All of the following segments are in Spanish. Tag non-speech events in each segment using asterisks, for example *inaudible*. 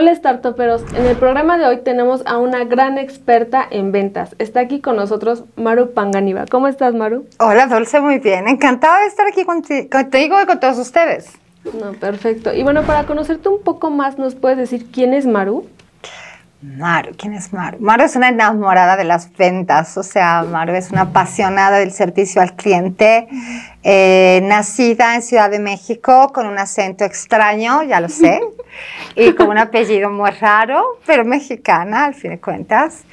Hola startuperos, en el programa de hoy tenemos a una gran experta en ventas. Está aquí con nosotros Maru Panganiba. ¿Cómo estás Maru? Hola Dulce, muy bien. Encantada de estar aquí contigo y con todos ustedes. No, perfecto. Y bueno, para conocerte un poco más, ¿nos puedes decir quién es Maru? Maru, ¿quién es Maru? Maru es una enamorada de las ventas, o sea, Maru es una apasionada del servicio al cliente, eh, nacida en Ciudad de México con un acento extraño, ya lo sé, *laughs* y con un apellido muy raro, pero mexicana al fin de cuentas.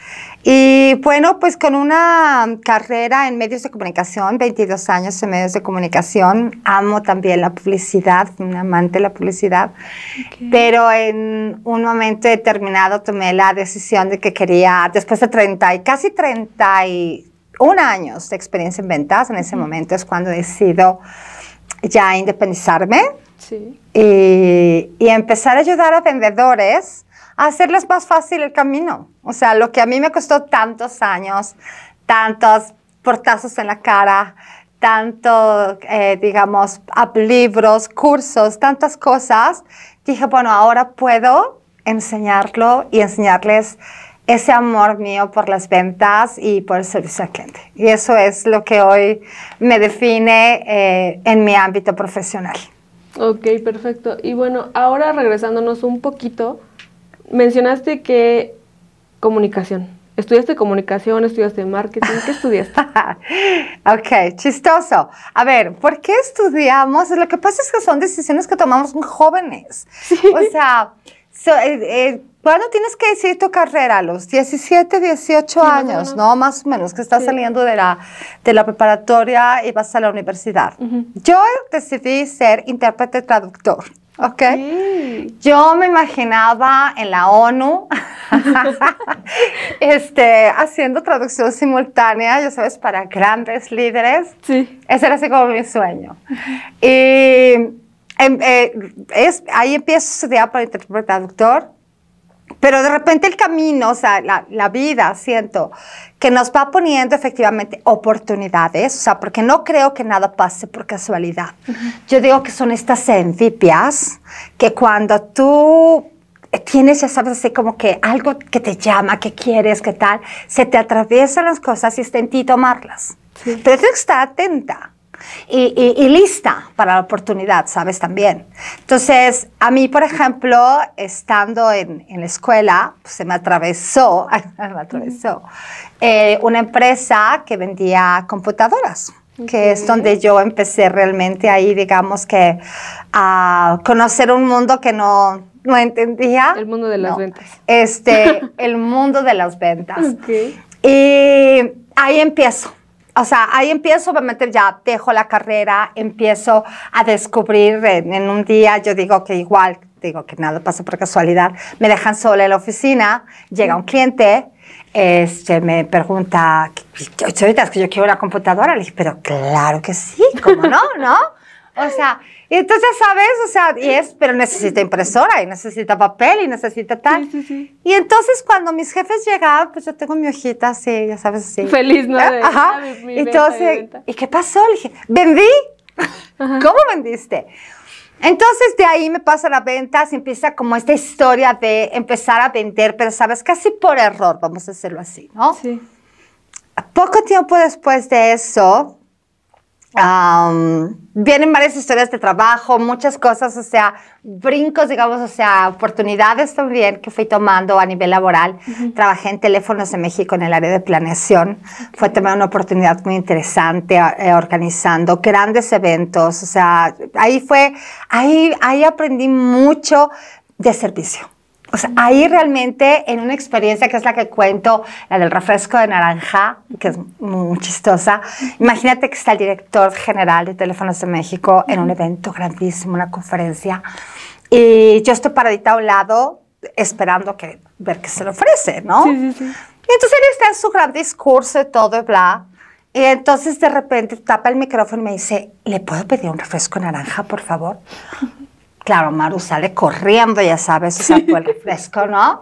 Y bueno, pues con una carrera en medios de comunicación, 22 años en medios de comunicación, amo también la publicidad, un amante de la publicidad, pero en un momento determinado tomé la decisión de que quería, después de 30 y casi 30 y un año de experiencia en ventas, en ese momento es cuando decido ya independizarme y, empezar a ayudar a vendedores a hacerles más fácil el camino. O sea, lo que a mí me costó tantos años, tantos portazos en la cara, tanto, eh, digamos, libros, cursos, tantas cosas, dije, bueno, ahora puedo enseñarlo y enseñarles ese amor mío por las ventas y por el servicio al cliente. Y eso es lo que hoy me define eh, en mi ámbito profesional. Ok, perfecto. Y bueno, ahora regresándonos un poquito, mencionaste que comunicación. Estudiaste comunicación, estudiaste marketing, ¿qué estudiaste? *laughs* ok, chistoso. A ver, ¿por qué estudiamos? Lo que pasa es que son decisiones que tomamos jóvenes. O sea, eh, eh, bueno, tienes que decidir tu carrera? ¿A los 17, 18 años? No, más o menos, que estás saliendo de la, de la preparatoria y vas a la universidad. Yo decidí ser intérprete traductor. ¿ok? Yo me imaginaba en la ONU *laughs* este, haciendo traducción simultánea, ya sabes, para grandes líderes. Sí. Ese era así como mi sueño. Y em, eh, es, ahí empiezo a estudiar para intérprete traductor pero de repente el camino, o sea, la, la, vida, siento, que nos va poniendo efectivamente oportunidades, o sea, porque no creo que nada pase por casualidad. Yo digo que son estas sendipias que cuando tú tienes, ya sabes, así como que algo que te llama, que quieres, que tal, se te atraviesan las cosas y está en ti tomarlas. Pero tú estás atenta y, lista para la oportunidad, ¿sabes? También. Entonces, a mí, por ejemplo, estando en, en la escuela, pues, se me atravesó, *laughs* me atravesó eh, una empresa que vendía computadoras que es donde yo empecé realmente ahí, digamos que a conocer un mundo que no, no entendía. El mundo de las ventas. Este, *laughs* el mundo de las ventas. Y ahí empiezo o sea, ahí empiezo, obviamente ya dejo la carrera, empiezo a descubrir en, un día, yo digo que igual, digo que nada pasa por casualidad, me dejan sola en la oficina, llega un cliente, este, me pregunta, ahorita que yo quiero una computadora, le dije, pero claro que sí, ¿cómo no? ¿No? O sea, y entonces, ¿sabes? O sea, y es, pero necesita impresora y necesita papel y necesita tal. Y entonces cuando mis jefes llegaban, pues yo tengo mi hojita así, ya sabes, así. Feliz, ¿no? Eh, ajá. Ah, entonces, ¿y qué pasó? Le dije, vendí. ¿Cómo vendiste? Entonces de ahí me pasa la venta, se empieza como esta historia de empezar a vender, pero sabes, casi por error, vamos a hacerlo así, ¿no? Sí. Poco tiempo después de eso, vienen varias historias de trabajo, muchas cosas, o sea, brincos, digamos, o sea, oportunidades también que fui tomando a nivel laboral. Trabajé en Teléfonos de México en el área de planeación. Fue también una oportunidad muy interesante eh, organizando grandes eventos, o sea, ahí fue, ahí, ahí aprendí mucho de servicio. O sea, ahí realmente en una experiencia que es la que cuento, la del refresco de naranja, que es muy chistosa, imagínate que está el director general de Teléfonos de México en un evento grandísimo, una conferencia, y yo estoy paradita a un lado esperando que, ver qué se le ofrece, ¿no? Sí, sí, sí. Y entonces él está en su gran discurso y todo y bla. Y entonces de repente tapa el micrófono y me dice, ¿le puedo pedir un refresco de naranja, por favor? Claro, Maru sale corriendo, ya sabes, sea, por el *laughs* refresco, ¿no?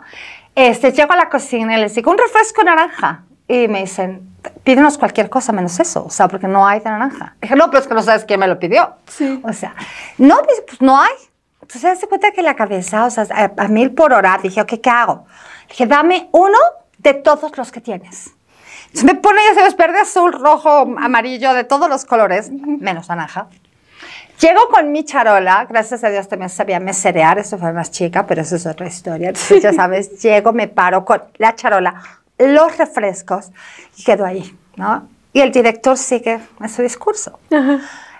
Este, llego a la cocina y le digo, un refresco naranja. Y me dicen, pídenos cualquier cosa menos eso, o sea, porque no hay de naranja. Dije, no, pero es que no sabes quién me lo pidió. Sí. O sea, no, pues, pues no hay. Entonces se cuenta que la cabeza, o sea, a, mil por hora, dije, ok, ¿qué hago? Dije, dame uno de todos los que tienes. Entonces me pone, ya sabes, verde, azul, rojo, amarillo, de todos los colores, menos naranja. Llego con mi charola, gracias a Dios también sabía meserear, eso fue más chica, pero eso es otra historia. Entonces, ya *laughs* sabes, llego, me paro con la charola, los refrescos y quedo ahí, ¿no? Y el director sigue su discurso.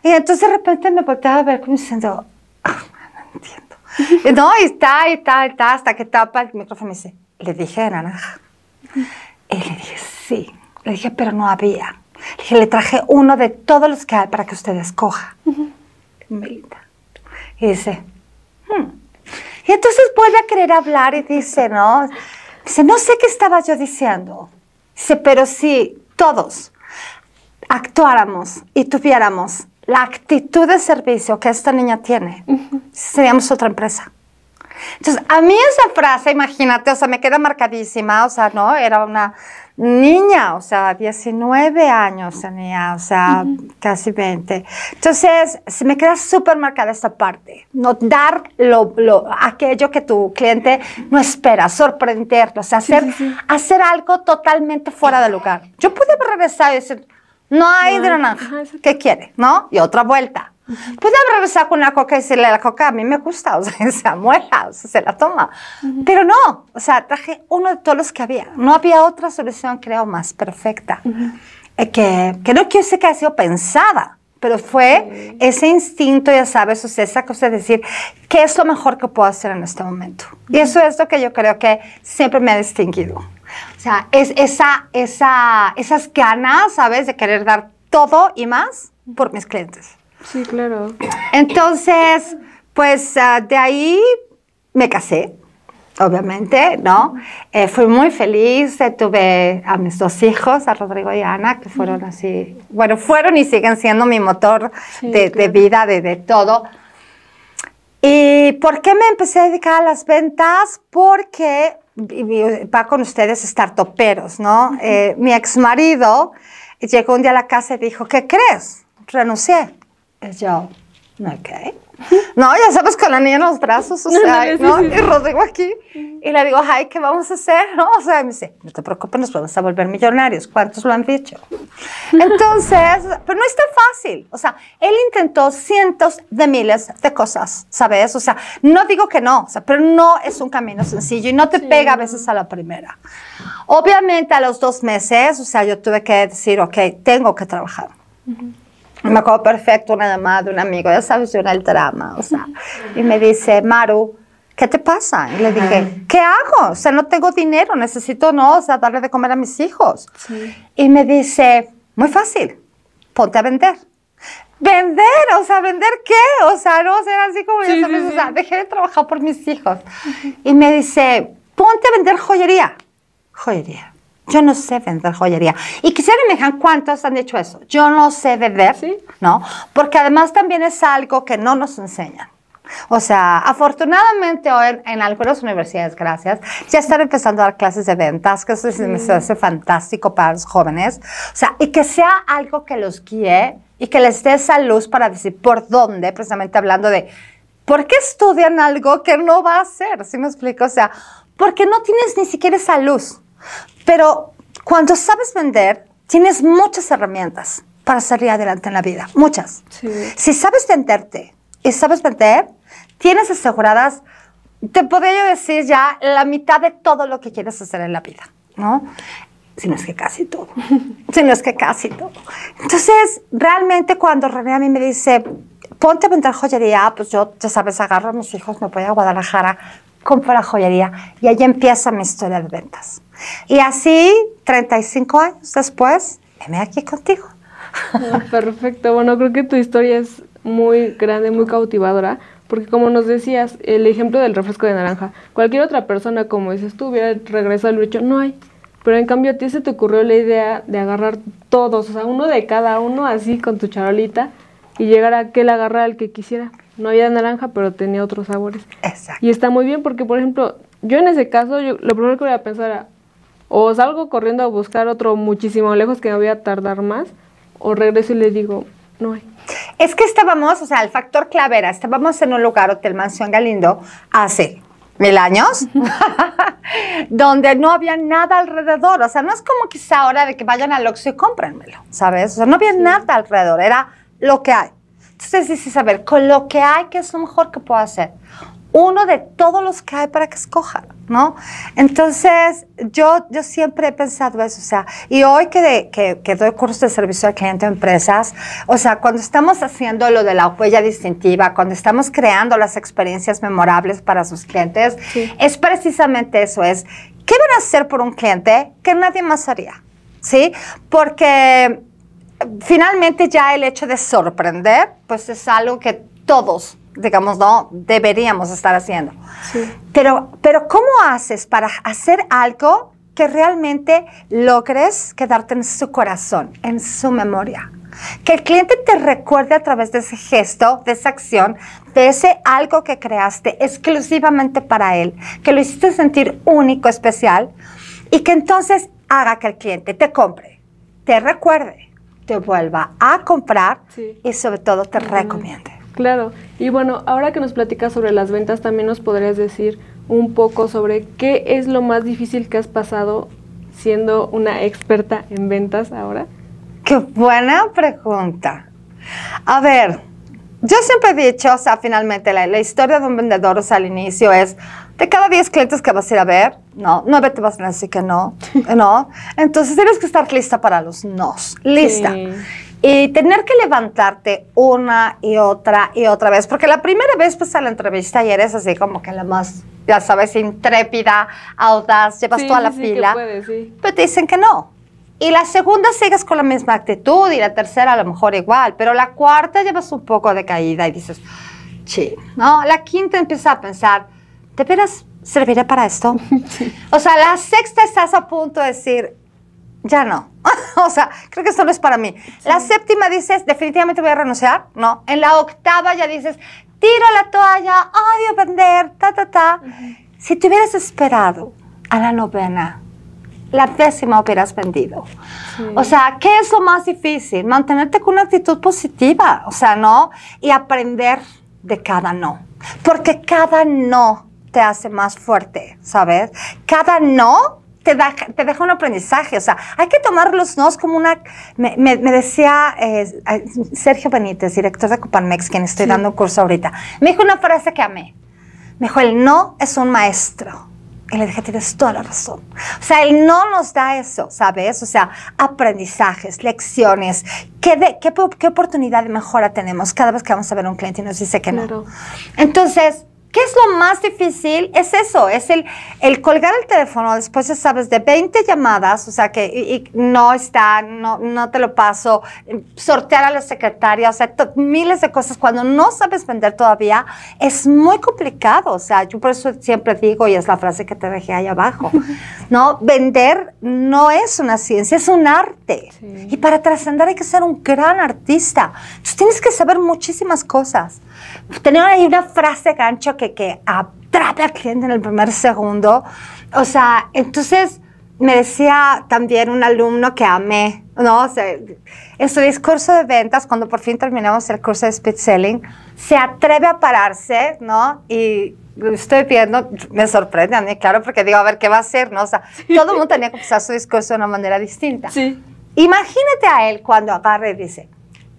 Y entonces de repente me volteaba a ver como diciendo, ah, no entiendo. y no, está, y está, y está, hasta que tapa el micrófono y dice, le dije de naranja. Y le dije, sí. Le dije, pero no había. Le dije, le traje uno de todos los que hay para que usted escoja. Ajá. Y dice, hmm". y entonces vuelve a querer hablar y dice, ¿no? no sé qué estaba yo diciendo. Dice, pero si todos actuáramos y tuviéramos la actitud de servicio que esta niña tiene, seríamos otra empresa. Entonces, a mí esa frase, imagínate, o sea, me queda marcadísima, o sea, ¿no? Era una niña, o sea, 19 años tenía, o sea, casi 20. Entonces, se me queda súper marcada esta parte, no dar lo, aquello que tu cliente no espera, sorprenderlo, hacer, hacer algo totalmente fuera de lugar. Yo pude regresar y decir, no hay no, ¿qué quiere? ¿No? Y otra vuelta. Puede regresar con una coca y decirle la coca, a mí me gusta, o sea, *laughs* se muera o sea, se la toma. Pero no, o sea, traje uno de todos los que había. No había otra solución, creo, más perfecta. Eh, que, que, no quiero que haya sido pensada, pero fue ese instinto, ya sabes, o sea, esa cosa de decir, ¿qué es lo mejor que puedo hacer en este momento? Y eso es lo que yo creo que siempre me ha distinguido. O sea, es esa, esa, esas ganas, ¿sabes?, de querer dar todo y más por mis clientes. Sí, claro. Entonces, pues ah, de ahí me casé, obviamente, ¿no? Eh, fui muy feliz, eh, tuve a mis dos hijos, a Rodrigo y a Ana, que fueron así, bueno, fueron y siguen siendo mi motor de, vida, de, todo. ¿Y por qué me empecé a dedicar a las ventas? Porque va con ustedes estar toperos, ¿no? Eh, mi ex marido llegó un día a la casa y dijo, ¿qué crees? Renuncié. Es yo, ok. *laughs* No, ya sabes, con la niña en los brazos, o *laughs* sea, ¿no? Y Rodrigo aquí. Y le digo, ay, ¿qué vamos a hacer? ¿No? O sea, me dice, no te preocupes, nos vamos a volver millonarios. ¿Cuántos lo han dicho? *laughs* Entonces, pero no es tan fácil. O sea, él intentó cientos de miles de cosas, ¿sabes? O sea, no digo que no, o sea, pero no es un camino sencillo y no te pega a veces a la primera. Obviamente, a los dos meses, o sea, yo tuve que decir, ok, tengo que trabajar me acuerdo perfecto una llamada de un amigo, ya sabes, yo el drama, o sea, y me dice, Maru, ¿qué te pasa? Y le dije, ¿qué hago? O sea, no tengo dinero, necesito, no, o sea, darle de comer a mis hijos. Y me dice, muy fácil, ponte a vender. ¿Vender? O sea, ¿vender qué? O sea, no, o era así como, yo. o sea, dejé de trabajar por mis hijos. Y me dice, ponte a vender joyería. Joyería. Yo no sé vender joyería. Y quisiera que me cuántos han hecho eso. Yo no sé beber, ¿no? Porque además también es algo que no nos enseñan. O sea, afortunadamente hoy en, algunas universidades, gracias, ya están empezando a dar clases de ventas, que eso se me hace fantástico para los jóvenes. O sea, y que sea algo que los guíe y que les dé esa luz para decir por dónde, precisamente hablando de, ¿por qué estudian algo que no va a hacer? ¿Sí me explico? O sea, porque no tienes ni siquiera esa luz. Pero cuando sabes vender, tienes muchas herramientas para salir adelante en la vida, muchas. Si sabes venderte y sabes vender, tienes aseguradas, te podría decir ya, la mitad de todo lo que quieres hacer en la vida, ¿no? Si no es que casi todo, *laughs* si no es que casi todo. Entonces, realmente cuando René a mí me dice, ponte a vender joyería, pues yo, ya sabes, agarro a mis hijos, me voy a Guadalajara, compro la joyería y ahí empieza mi historia de ventas. Y así, 35 años después, me aquí contigo. Ah, perfecto, bueno, creo que tu historia es muy grande, muy cautivadora, porque como nos decías, el ejemplo del refresco de naranja, cualquier otra persona, como dices tú, hubiera regresado al dicho, no hay. Pero en cambio a ti se te ocurrió la idea de agarrar todos, o sea, uno de cada uno así con tu charolita y llegar a que él agarrara el que quisiera no había naranja, pero tenía otros sabores. Exacto. Y está muy bien porque, por ejemplo, yo en ese caso, lo primero que voy a pensar era, o salgo corriendo a buscar otro muchísimo lejos que me voy a tardar más, o regreso y le digo, no hay. Es que estábamos, o sea, el factor clave era, estábamos en un lugar, Hotel Mansión Galindo, hace mil años, *laughs* donde no había nada alrededor. O sea, no es como quizá ahora de que vayan al Oxxo y cómprenmelo, ¿sabes? O sea, no había nada alrededor, era lo que hay. Entonces dices, a con lo que hay, que es lo mejor que puedo hacer? Uno de todos los que hay para que escoja, ¿no? Entonces, yo, yo siempre he pensado eso, o sea, y hoy que, que, que, doy cursos de servicio al cliente a empresas, o sea, cuando estamos haciendo lo de la huella distintiva, cuando estamos creando las experiencias memorables para sus clientes, es precisamente eso, es, ¿qué van a hacer por un cliente que nadie más haría? ¿Sí? Porque finalmente ya el hecho de sorprender, pues es algo que todos, digamos, no deberíamos estar haciendo. Pero, pero ¿cómo haces para hacer algo que realmente logres quedarte en su corazón, en su memoria? Que el cliente te recuerde a través de ese gesto, de esa acción, de ese algo que creaste exclusivamente para él, que lo hiciste sentir único, especial, y que entonces haga que el cliente te compre, te recuerde, te vuelva a comprar y sobre todo te recomiende. Claro, y bueno, ahora que nos platicas sobre las ventas, también nos podrías decir un poco sobre qué es lo más difícil que has pasado siendo una experta en ventas ahora. Qué buena pregunta. A ver, yo siempre he dicho, o sea, finalmente la, la historia de un vendedor, al inicio es, de cada diez clientes que vas a ir a ver, no, nueve te vas a decir que no, *laughs* no. Entonces tienes que estar lista para los nos, lista. Y tener que levantarte una y otra y otra vez, porque la primera vez pues a la entrevista y eres así como que la más, ya sabes, intrépida, audaz, llevas toda la fila, pero te dicen que no. Y la segunda sigues con la misma actitud y la tercera a lo mejor igual, pero la cuarta llevas un poco de caída y dices, sí, ¿no? La quinta empieza a pensar, te veras para esto? *laughs* O sea, la sexta estás a punto de decir, ya no. *laughs* o sea, creo que esto no es para mí. La séptima dices, definitivamente voy a renunciar, no. En la octava ya dices, tiro la toalla, odio vender, ta, ta, ta. Si te hubieras esperado a la novena, la décima hubieras vendido. O sea, ¿qué es lo más difícil? Mantenerte con una actitud positiva, o sea, ¿no? Y aprender de cada no. Porque cada no te hace más fuerte, ¿sabes? Cada no te, da, te, deja un aprendizaje. O sea, hay que tomar los nos como una. Me, decía eh, Sergio Benítez, director de Copanmex, quien estoy dando un curso ahorita. Me dijo una frase que amé. Me dijo: el no es un maestro. Y le dije, tienes toda la razón. O sea, el no nos da eso, ¿sabes? O sea, aprendizajes, lecciones. ¿Qué, qué, oportunidad de mejora tenemos cada vez que vamos a ver un cliente y nos dice que no? Entonces, ¿Qué es lo más difícil? Es eso, es el, el colgar el teléfono después, ya sabes, de 20 llamadas, o sea que no está, no, te lo paso, sortear a la secretaria, o sea, miles de cosas. Cuando no sabes vender todavía, es muy complicado, o sea, yo por eso siempre digo, y es la frase que te dejé ahí abajo, *laughs* ¿no? Vender no es una ciencia, es un arte. Y para trascender hay que ser un gran artista. Entonces tienes que saber muchísimas cosas. Tener ahí una frase gancho que que, que atrape al cliente en el primer segundo. O sea, entonces me decía también un alumno que amé, ¿no? O sea, en su discurso de ventas, cuando por fin terminamos el curso de speed selling, se atreve a pararse, ¿no? Y estoy viendo, me sorprende a mí, claro, porque digo, a ver, ¿qué va a hacer? ¿No? O sea, todo el mundo tenía que usar su discurso de una manera distinta. Sí. Imagínate a él cuando agarre y dice,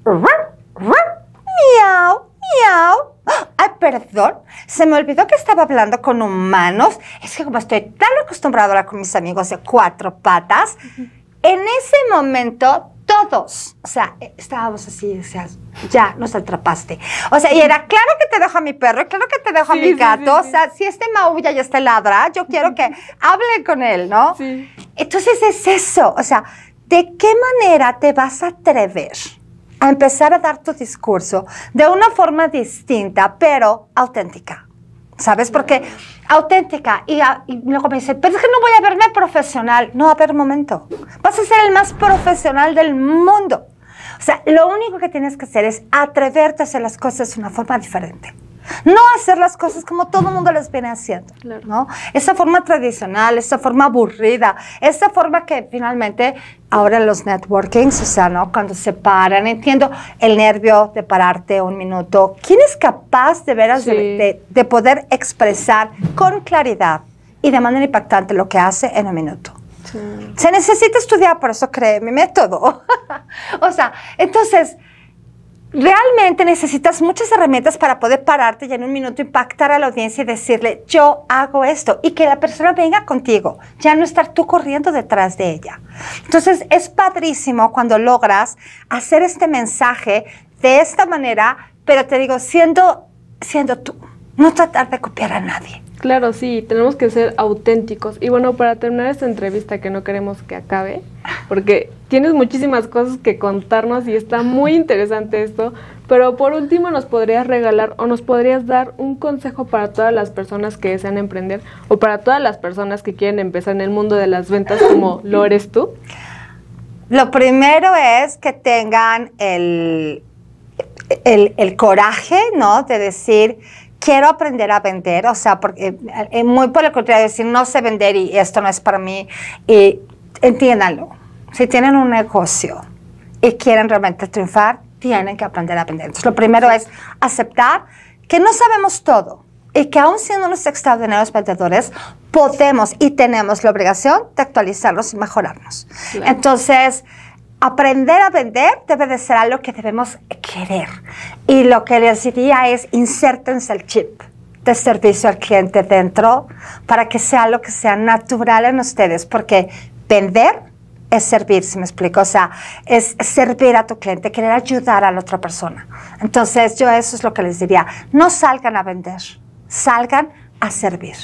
miau, ¡Miau! Ay, perdón, se me olvidó que estaba hablando con humanos. Es que como estoy tan acostumbrado a hablar con mis amigos de cuatro patas, en ese momento todos, o sea, eh, estábamos así, o sea, ya nos atrapaste. O sea, y era claro que te dejo a mi perro, claro que te dejo a mi gato, o sea, si este maulla ya está ladra, yo quiero que *laughs* hable con él, ¿no? Sí. Entonces es eso, o sea, ¿de qué manera te vas a atrever? empezar a dar tu discurso de una forma distinta, pero auténtica. ¿Sabes? Porque auténtica. Y, luego me dice, pero es que no voy a verme profesional. No, a ver, momento. Vas a ser el más profesional del mundo. O sea, lo único que tienes que hacer es atreverte a hacer las cosas de una forma diferente. No hacer las cosas como todo el mundo las viene haciendo, ¿no? Esa forma tradicional, esa forma aburrida, esa forma que finalmente ahora los networkings, o sea, ¿no? Cuando se paran, entiendo el nervio de pararte un minuto. ¿Quién es capaz de veras de, poder expresar con claridad y de manera impactante lo que hace en un minuto? Se necesita estudiar, por eso creé mi método. *laughs* o sea, entonces, realmente necesitas muchas herramientas para poder pararte ya en un minuto impactar a la audiencia y decirle, yo hago esto, y que la persona venga contigo, ya no estar tú corriendo detrás de ella. Entonces es padrísimo cuando logras hacer este mensaje de esta manera, pero te digo, siendo, siendo tú, no tratar de copiar a nadie. Claro, sí, tenemos que ser auténticos. Y bueno, para terminar esta entrevista que no queremos que acabe, porque tienes muchísimas cosas que contarnos y está muy interesante esto. Pero por último, ¿nos podrías regalar o nos podrías dar un consejo para todas las personas que desean emprender o para todas las personas que quieren empezar en el mundo de las ventas como *laughs* lo eres tú? Lo primero es que tengan el, coraje, ¿no? De decir, quiero aprender a vender, o sea, porque, eh, eh, muy por el contrario, decir, no sé vender y esto no es para mí, y entiéndanlo si tienen un negocio y quieren realmente triunfar, tienen que aprender a vender. lo primero es aceptar que no sabemos todo y que aún siendo unos extraordinarios vendedores, podemos y tenemos la obligación de actualizarnos y mejorarnos. Entonces, aprender a vender debe de ser algo que debemos querer. Y lo que les diría es, insértense el chip de servicio al cliente dentro para que sea lo que sea natural en ustedes, porque vender es servir, si me explico, o sea, es servir a tu cliente, querer ayudar a la otra persona. Entonces, yo eso es lo que les diría, no salgan a vender, salgan a servir.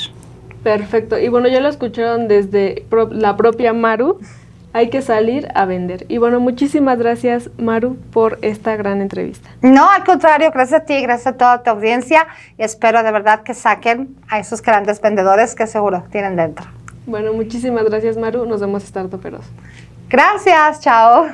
Perfecto, y bueno, ya lo escucharon desde la propia Maru, hay que salir a vender. Y bueno, muchísimas gracias Maru por esta gran entrevista. No, al contrario, gracias a ti, gracias a toda tu audiencia y espero de verdad que saquen a esos grandes vendedores que seguro tienen dentro. Bueno, muchísimas gracias Maru, nos vemos estar toperos. Gracias, chao.